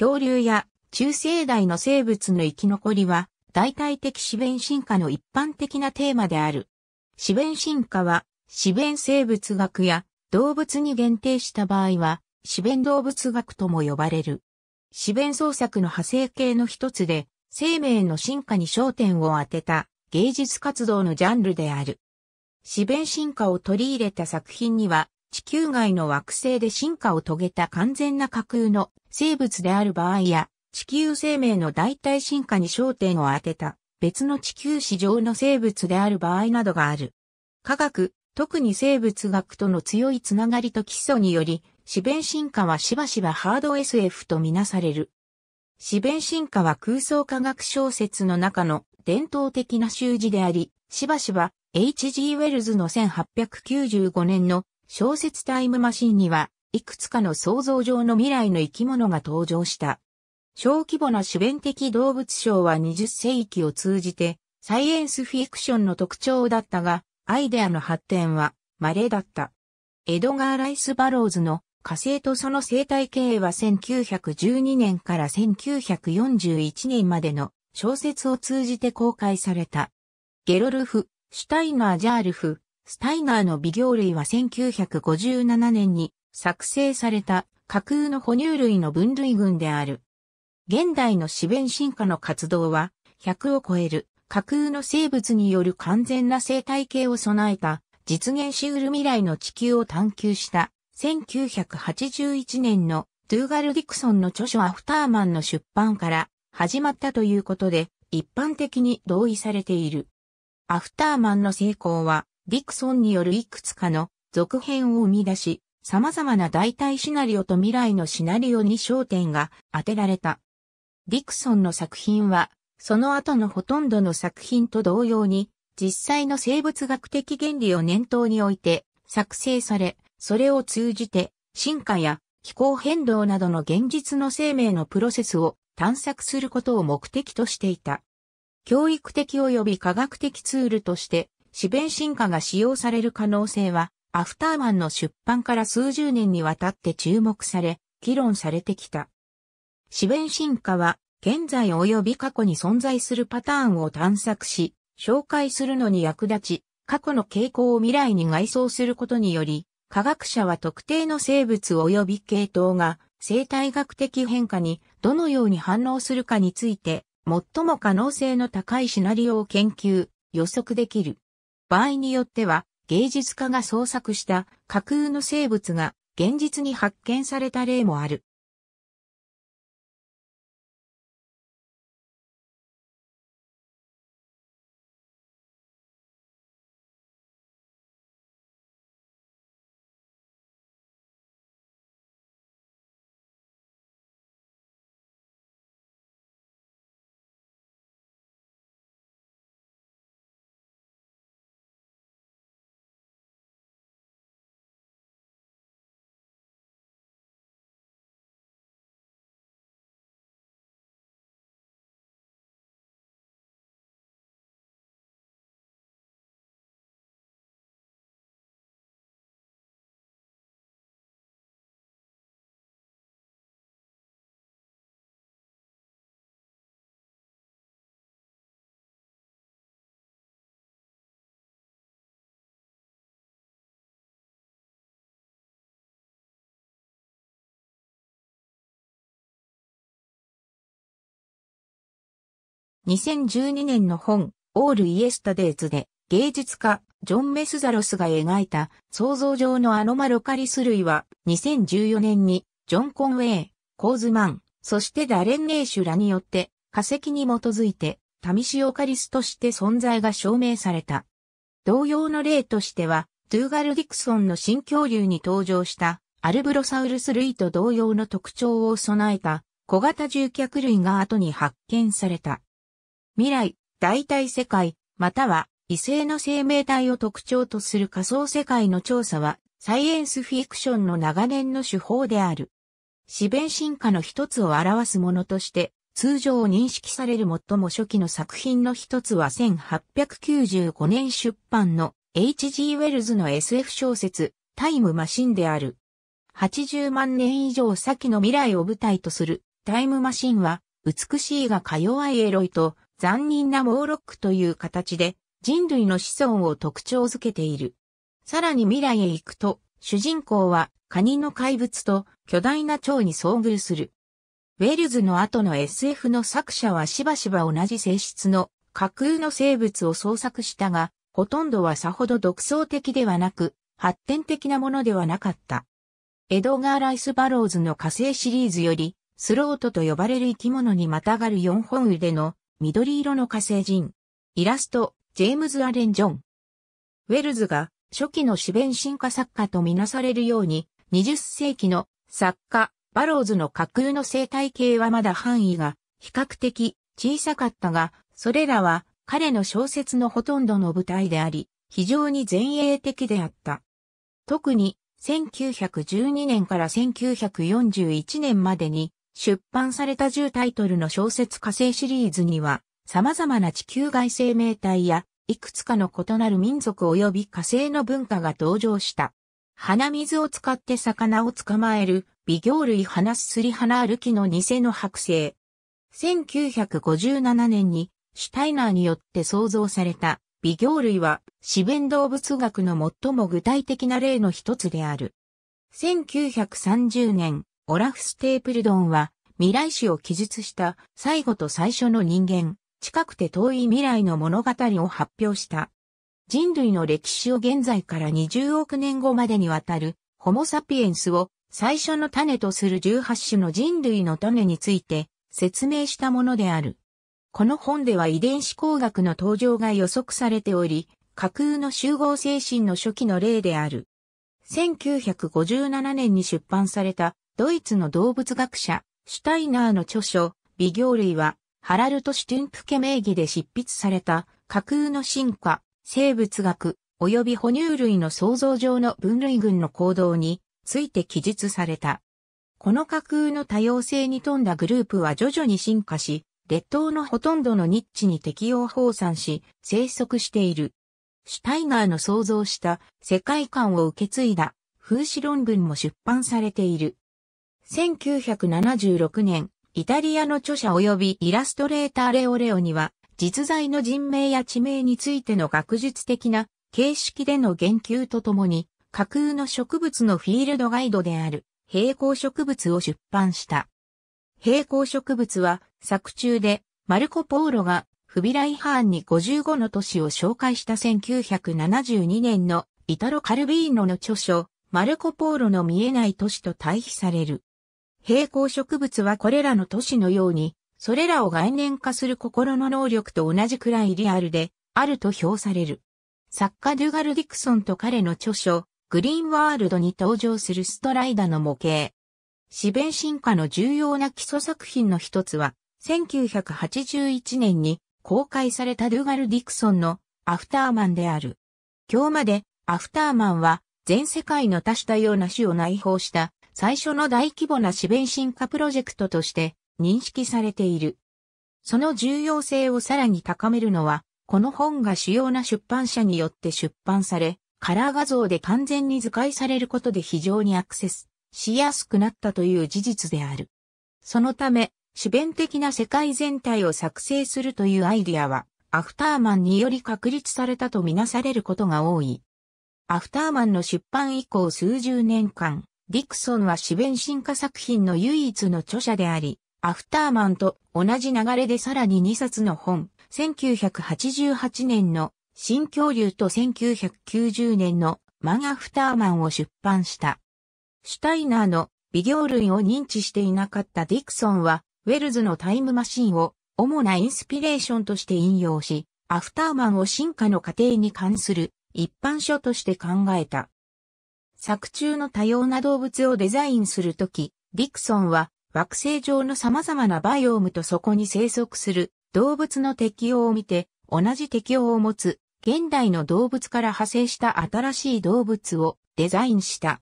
恐竜や中生代の生物の生き残りは、代替的四弁進化の一般的なテーマである。四弁進化は、四弁生物学や動物に限定した場合は、四弁動物学とも呼ばれる。四弁創作の派生系の一つで、生命の進化に焦点を当てた芸術活動のジャンルである。四弁進化を取り入れた作品には、地球外の惑星で進化を遂げた完全な架空の生物である場合や、地球生命の代替進化に焦点を当てた別の地球史上の生物である場合などがある。科学、特に生物学との強いつながりと基礎により、四弁進化はしばしばハード SF とみなされる。四弁進化は空想科学小説の中の伝統的な習字であり、しばしば H.G. ウェルズの1895年の小説タイムマシンには、いくつかの想像上の未来の生き物が登場した。小規模な主弁的動物賞は20世紀を通じて、サイエンスフィクションの特徴だったが、アイデアの発展は稀だった。エドガー・ライス・バローズの火星とその生態系は1912年から1941年までの小説を通じて公開された。ゲロルフ、シュタイナー・ジャールフ、スタイガーの微行類は1957年に作成された架空の哺乳類の分類群である。現代の自然進化の活動は100を超える架空の生物による完全な生態系を備えた実現しうる未来の地球を探求した1981年のドゥーガル・ディクソンの著書アフターマンの出版から始まったということで一般的に同意されている。アフターマンの成功はディクソンによるいくつかの続編を生み出し、様々な代替シナリオと未来のシナリオに焦点が当てられた。ディクソンの作品は、その後のほとんどの作品と同様に、実際の生物学的原理を念頭において作成され、それを通じて進化や気候変動などの現実の生命のプロセスを探索することを目的としていた。教育的及び科学的ツールとして四弁進化が使用される可能性は、アフターマンの出版から数十年にわたって注目され、議論されてきた。四弁進化は、現在及び過去に存在するパターンを探索し、紹介するのに役立ち、過去の傾向を未来に外装することにより、科学者は特定の生物及び系統が生態学的変化にどのように反応するかについて、最も可能性の高いシナリオを研究、予測できる。場合によっては、芸術家が創作した架空の生物が現実に発見された例もある。2012年の本、オールイエスタデイズで、芸術家、ジョン・メスザロスが描いた想像上のアノマロカリス類は、2014年に、ジョン・コンウェイ、コーズマン、そしてダレン・ネーシュらによって、化石に基づいて、タミシオカリスとして存在が証明された。同様の例としては、ドゥーガル・ディクソンの新恐竜に登場した、アルブロサウルス類と同様の特徴を備えた、小型獣脚類が後に発見された。未来、代替世界、または異性の生命体を特徴とする仮想世界の調査は、サイエンスフィクションの長年の手法である。四弁進化の一つを表すものとして、通常認識される最も初期の作品の一つは1895年出版の H.G. ウェルズの SF 小説、タイムマシンである。80万年以上先の未来を舞台とするタイムマシンは、美しいがか弱いエロいと残忍なモーロックという形で人類の子孫を特徴づけている。さらに未来へ行くと、主人公はカニの怪物と巨大な蝶に遭遇する。ウェルズの後の SF の作者はしばしば同じ性質の架空の生物を創作したが、ほとんどはさほど独創的ではなく、発展的なものではなかった。エドガー・ライス・バローズの火星シリーズより、スロートと呼ばれる生き物にまたがる四本腕の緑色の火星人。イラスト、ジェームズ・アレン・ジョン。ウェルズが初期の主弁進化作家とみなされるように、20世紀の作家、バローズの架空の生態系はまだ範囲が比較的小さかったが、それらは彼の小説のほとんどの舞台であり、非常に前衛的であった。特に1912年から1941年までに出版された10タイトルの小説火星シリーズには、様々な地球外生命体や、いくつかの異なる民族及び火星の文化が登場した。鼻水を使って魚を捕まえる、微行類鼻すすり鼻歩きの偽の剥製。1957年に、シュタイナーによって創造された、微行類は、死弁動物学の最も具体的な例の一つである。1930年、オラフ・ステープルドンは、未来史を記述した最後と最初の人間、近くて遠い未来の物語を発表した。人類の歴史を現在から20億年後までにわたる、ホモ・サピエンスを最初の種とする18種の人類の種について説明したものである。この本では遺伝子工学の登場が予測されており、架空の集合精神の初期の例である。1957年に出版されたドイツの動物学者、シュタイナーの著書、微行類は、ハラルト・シュテンプケ名義で執筆された、架空の進化、生物学、及び哺乳類の創造上の分類群の行動について記述された。この架空の多様性に富んだグループは徐々に進化し、列島のほとんどのニッチに適応放散し、生息している。シュタイナーの創造した世界観を受け継いだ風刺論文も出版されている。1976年、イタリアの著者及びイラストレーターレオレオには、実在の人名や地名についての学術的な形式での言及とともに、架空の植物のフィールドガイドである平行植物を出版した。平行植物は作中でマルコ・ポーロがフビライハーンに55の都市を紹介した1972年のイタロ・カルビーノの著書マルコ・ポーロの見えない都市と対比される。平行植物はこれらの都市のように、それらを概念化する心の能力と同じくらいリアルで、あると評される。作家デュガル・ディクソンと彼の著書、グリーンワールドに登場するストライダの模型。四弁進化の重要な基礎作品の一つは、1981年に公開されたドゥガル・ディクソンのアフターマンである。今日までアフターマンは全世界の多種多様な種を内包した最初の大規模な資弁進化プロジェクトとして認識されている。その重要性をさらに高めるのは、この本が主要な出版社によって出版され、カラー画像で完全に図解されることで非常にアクセスしやすくなったという事実である。そのため、主弁的な世界全体を作成するというアイディアは、アフターマンにより確立されたとみなされることが多い。アフターマンの出版以降数十年間、ディクソンは四弁進化作品の唯一の著者であり、アフターマンと同じ流れでさらに2冊の本、1988年の新恐竜と1990年のマンアフターマンを出版した。シュタイナーの微量類を認知していなかったディクソンは、ウェルズのタイムマシンを主なインスピレーションとして引用し、アフターマンを進化の過程に関する一般書として考えた。作中の多様な動物をデザインするとき、ディクソンは惑星上の様々なバイオームとそこに生息する動物の適応を見て、同じ適応を持つ現代の動物から派生した新しい動物をデザインした。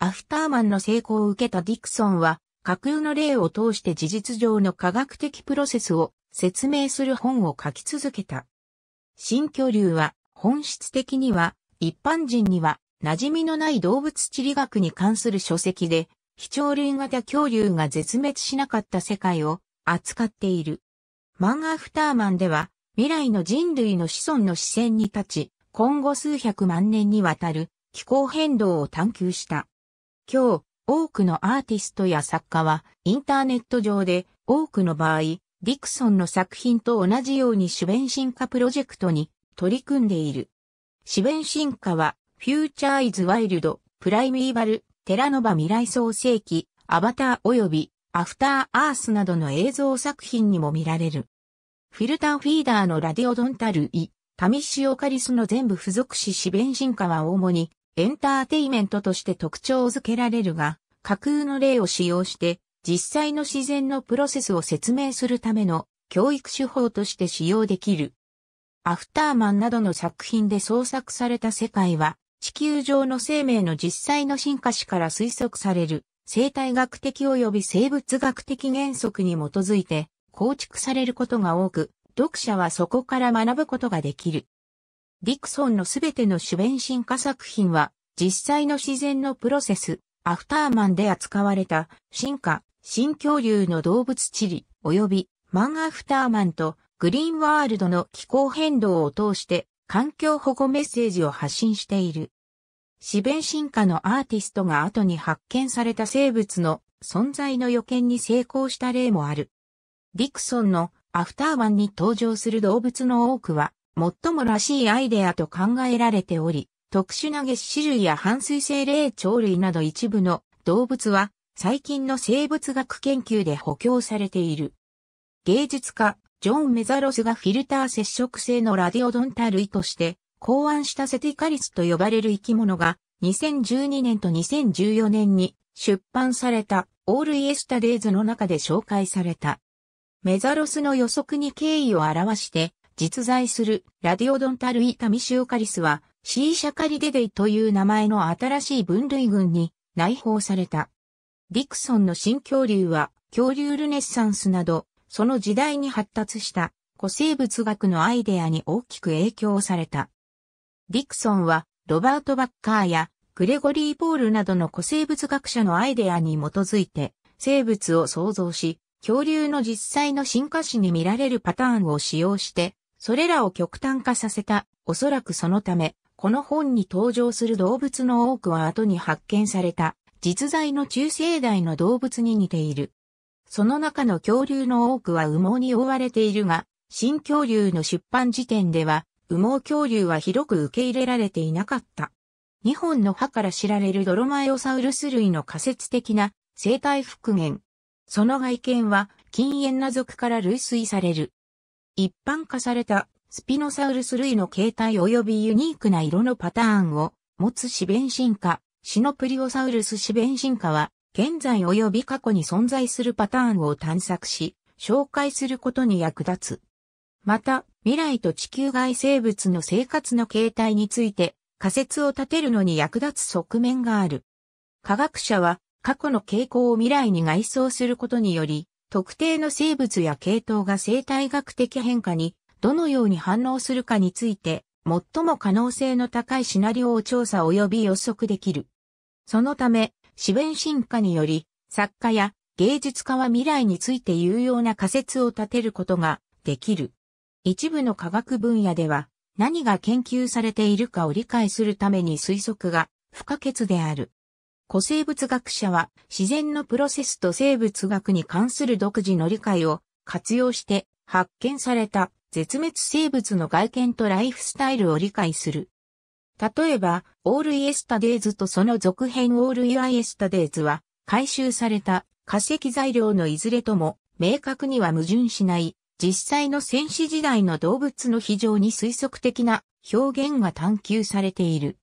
アフターマンの成功を受けたディクソンは、架空の例を通して事実上の科学的プロセスを説明する本を書き続けた。新居流は本質的には一般人には馴染みのない動物地理学に関する書籍で、非鳥類型恐竜が絶滅しなかった世界を扱っている。マン・アフターマンでは、未来の人類の子孫の視線に立ち、今後数百万年にわたる気候変動を探求した。今日、多くのアーティストや作家は、インターネット上で、多くの場合、ディクソンの作品と同じように主弁進化プロジェクトに取り組んでいる。主弁進化は、フューチャーイズワイルド、プライミーバル、テラノバ未来創世記、アバター及び、アフターアースなどの映像作品にも見られる。フィルターフィーダーのラディオドンタルイ、タミシオカリスの全部付属し四弁進化は主にエンターテイメントとして特徴づけられるが、架空の例を使用して実際の自然のプロセスを説明するための教育手法として使用できる。アフターマンなどの作品で創作された世界は地球上の生命の実際の進化史から推測される生態学的及び生物学的原則に基づいて構築されることが多く、読者はそこから学ぶことができる。ディクソンのすべての主弁進化作品は、実際の自然のプロセス、アフターマンで扱われた進化、新恐竜の動物地理、及びマンアフターマンとグリーンワールドの気候変動を通して環境保護メッセージを発信している。自弁進化のアーティストが後に発見された生物の存在の予見に成功した例もある。ディクソンのアフターワンに登場する動物の多くは、最もらしいアイデアと考えられており、特殊な月種類や反水性霊鳥類など一部の動物は最近の生物学研究で補強されている。芸術家、ジョン・メザロスがフィルター接触性のラディオドンタ類として考案したセティカリスと呼ばれる生き物が2012年と2014年に出版されたオールイエスタデイズの中で紹介された。メザロスの予測に敬意を表して実在するラディオドンタ類タミシオカリスはシーシャカリデデイという名前の新しい分類群に内包された。ディクソンの新恐竜は恐竜ルネッサンスなどその時代に発達した古生物学のアイデアに大きく影響された。ディクソンはロバート・バッカーやグレゴリー・ポールなどの古生物学者のアイデアに基づいて生物を創造し、恐竜の実際の進化史に見られるパターンを使用して、それらを極端化させた。おそらくそのため、この本に登場する動物の多くは後に発見された、実在の中世代の動物に似ている。その中の恐竜の多くは羽毛に覆われているが、新恐竜の出版時点では、羽毛恐竜は広く受け入れられていなかった。2本の歯から知られるドロマエオサウルス類の仮説的な生態復元。その外見は禁煙な族から類推される。一般化されたスピノサウルス類の形態及びユニークな色のパターンを持つ四弁進化、シノプリオサウルス四弁進化は現在及び過去に存在するパターンを探索し、紹介することに役立つ。また、未来と地球外生物の生活の形態について仮説を立てるのに役立つ側面がある。科学者は過去の傾向を未来に外装することにより、特定の生物や系統が生態学的変化にどのように反応するかについて、最も可能性の高いシナリオを調査及び予測できる。そのため、四弁進化により、作家や芸術家は未来について有用な仮説を立てることができる。一部の科学分野では何が研究されているかを理解するために推測が不可欠である。古生物学者は自然のプロセスと生物学に関する独自の理解を活用して発見された絶滅生物の外見とライフスタイルを理解する例えば、オールイエスタデイズとその続編オールイアエスタデイズは、回収された化石材料のいずれとも、明確には矛盾しない、実際の戦士時代の動物の非常に推測的な表現が探求されている。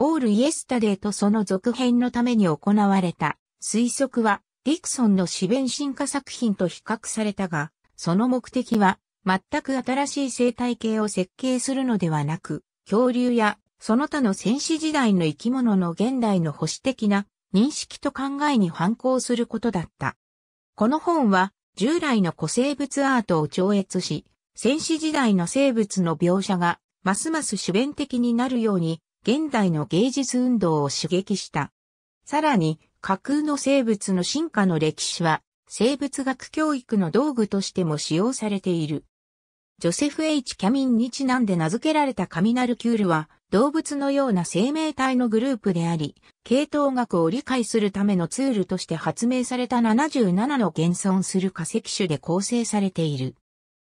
オールイエスタデイとその続編のために行われた推測はディクソンの四弁進化作品と比較されたが、その目的は全く新しい生態系を設計するのではなく、恐竜やその他の戦士時代の生き物の現代の保守的な認識と考えに反抗することだった。この本は従来の古生物アートを超越し、戦士時代の生物の描写がますます主弁的になるように現代の芸術運動を刺激した。さらに架空の生物の進化の歴史は生物学教育の道具としても使用されている。ジョセフ・ H・ キャミンにちなんで名付けられたカミナルキュールは、動物のような生命体のグループであり、系統学を理解するためのツールとして発明された77の現存する化石種で構成されている。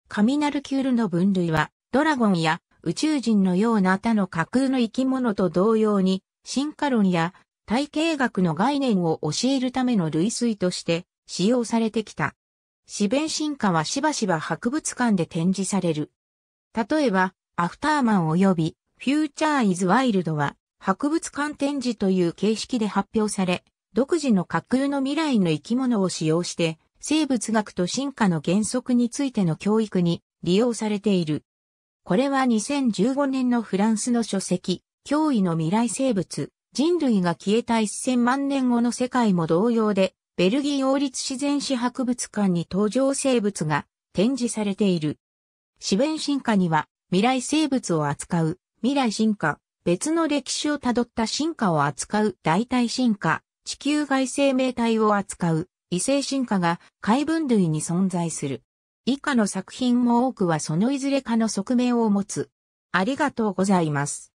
カミナルキュールの分類は、ドラゴンや宇宙人のような他の架空の生き物と同様に、進化論や体系学の概念を教えるための類推として使用されてきた。四弁進化はしばしば博物館で展示される。例えば、アフターマン及び Future is Wild は博物館展示という形式で発表され、独自の架空の未来の生き物を使用して、生物学と進化の原則についての教育に利用されている。これは2015年のフランスの書籍、脅威の未来生物、人類が消えた1000万年後の世界も同様で、ベルギー王立自然史博物館に登場生物が展示されている。自然進化には未来生物を扱う未来進化、別の歴史をたどった進化を扱う代替進化、地球外生命体を扱う異性進化が海分類に存在する。以下の作品も多くはそのいずれかの側面を持つ。ありがとうございます。